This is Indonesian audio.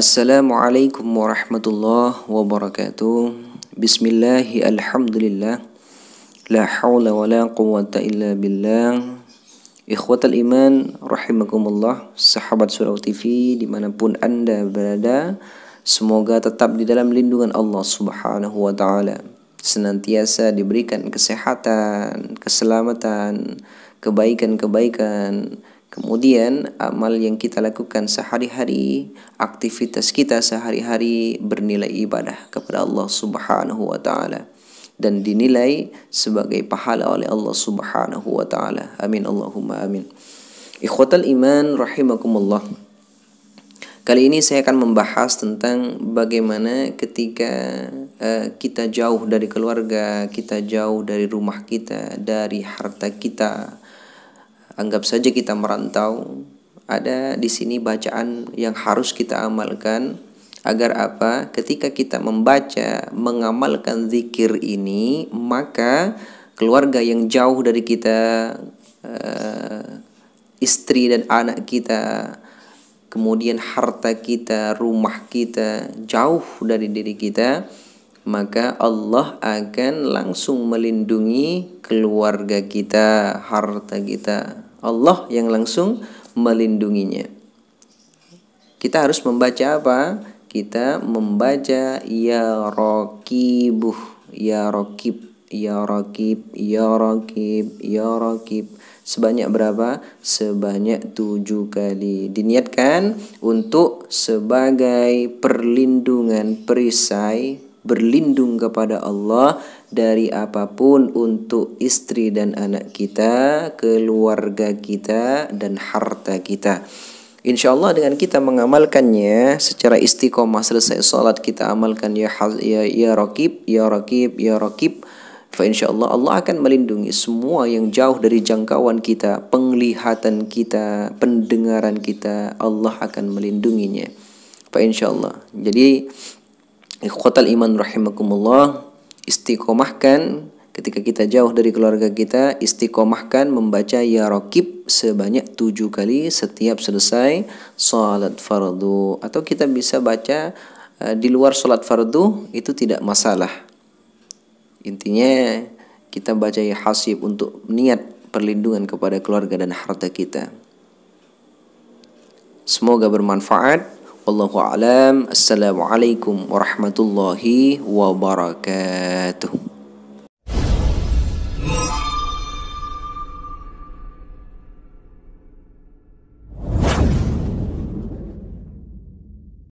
Assalamualaikum warahmatullahi wabarakatuh Bismillahi alhamdulillah La hawla wa la quwata illa billah Ikhwatal iman rahimakumullah Sahabat surau TV dimanapun anda berada Semoga tetap di dalam lindungan Allah subhanahu wa ta'ala Senantiasa diberikan kesehatan, keselamatan, kebaikan-kebaikan Kemudian amal yang kita lakukan sehari-hari, aktivitas kita sehari-hari bernilai ibadah kepada Allah Subhanahu wa taala dan dinilai sebagai pahala oleh Allah Subhanahu wa taala. Amin Allahumma amin. Ikhwatal iman rahimakumullah. Kali ini saya akan membahas tentang bagaimana ketika uh, kita jauh dari keluarga, kita jauh dari rumah kita, dari harta kita, Anggap saja kita merantau, ada di sini bacaan yang harus kita amalkan agar apa? Ketika kita membaca, mengamalkan zikir ini, maka keluarga yang jauh dari kita, eh, istri dan anak kita, kemudian harta kita, rumah kita jauh dari diri kita, maka Allah akan langsung melindungi keluarga kita, harta kita. Allah yang langsung melindunginya. Kita harus membaca apa? Kita membaca ya rokibuh, ya rokib, ya rokib, ya rokib, ya rokib. Sebanyak berapa? Sebanyak tujuh kali. Diniatkan untuk sebagai perlindungan perisai berlindung kepada Allah dari apapun untuk istri dan anak kita, keluarga kita, dan harta kita. Insya Allah dengan kita mengamalkannya secara istiqomah selesai sholat kita amalkan ya ya ya rakib ya rakib ya rakib fa insya Allah Allah akan melindungi semua yang jauh dari jangkauan kita penglihatan kita pendengaran kita Allah akan melindunginya fa insya Allah jadi Ikhwatal iman rahimakumullah. Istiqomahkan ketika kita jauh dari keluarga kita, istiqomahkan membaca ya rakib sebanyak tujuh kali setiap selesai salat fardu atau kita bisa baca uh, di luar salat fardu itu tidak masalah. Intinya kita baca ya hasib untuk niat perlindungan kepada keluarga dan harta kita. Semoga bermanfaat. Wallahu alam. Assalamualaikum warahmatullahi wabarakatuh.